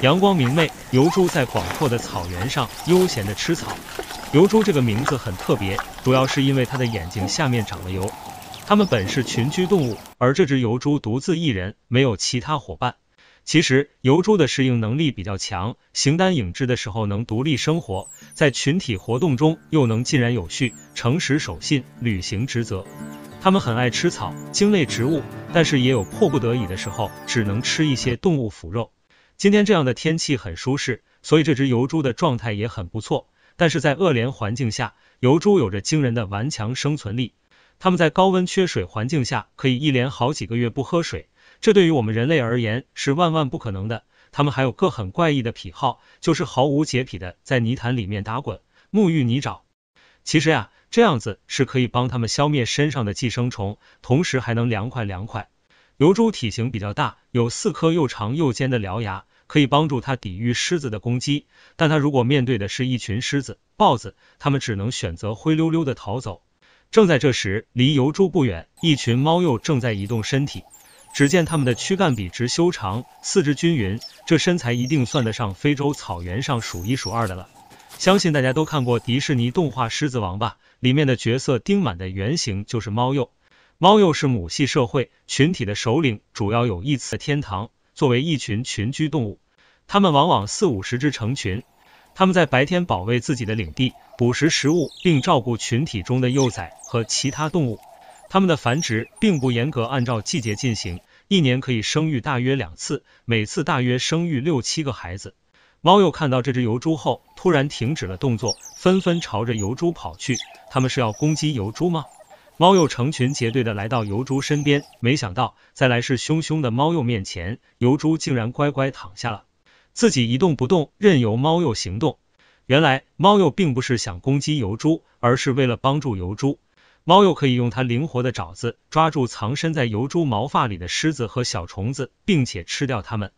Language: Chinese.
阳光明媚，疣猪在广阔的草原上悠闲地吃草。疣猪这个名字很特别，主要是因为它的眼睛下面长了疣。它们本是群居动物，而这只疣猪独自一人，没有其他伙伴。其实，疣猪的适应能力比较强，形单影只的时候能独立生活，在群体活动中又能井然有序、诚实守信、履行职责。它们很爱吃草、茎类植物，但是也有迫不得已的时候，只能吃一些动物腐肉。今天这样的天气很舒适，所以这只油猪的状态也很不错。但是在恶劣环境下，油猪有着惊人的顽强生存力。它们在高温缺水环境下可以一连好几个月不喝水，这对于我们人类而言是万万不可能的。它们还有个很怪异的癖好，就是毫无洁癖的在泥潭里面打滚，沐浴泥沼。其实呀，这样子是可以帮它们消灭身上的寄生虫，同时还能凉快凉快。油猪体型比较大，有四颗又长又尖的獠牙。可以帮助他抵御狮子的攻击，但他如果面对的是一群狮子、豹子，他们只能选择灰溜溜的逃走。正在这时，离油猪不远，一群猫鼬正在移动身体。只见它们的躯干笔直修长，四肢均匀，这身材一定算得上非洲草原上数一数二的了。相信大家都看过迪士尼动画《狮子王》吧？里面的角色丁满的原型就是猫鼬。猫鼬是母系社会群体的首领，主要有一次天堂。作为一群群居动物，它们往往四五十只成群。它们在白天保卫自己的领地，捕食食物，并照顾群体中的幼崽和其他动物。它们的繁殖并不严格按照季节进行，一年可以生育大约两次，每次大约生育六七个孩子。猫鼬看到这只油猪后，突然停止了动作，纷纷朝着油猪跑去。它们是要攻击油猪吗？猫鼬成群结队的来到油猪身边，没想到在来势汹汹的猫鼬面前，油猪竟然乖乖躺下了，自己一动不动，任由猫鼬行动。原来，猫鼬并不是想攻击油猪，而是为了帮助油猪。猫鼬可以用它灵活的爪子抓住藏身在油猪毛发里的虱子和小虫子，并且吃掉它们。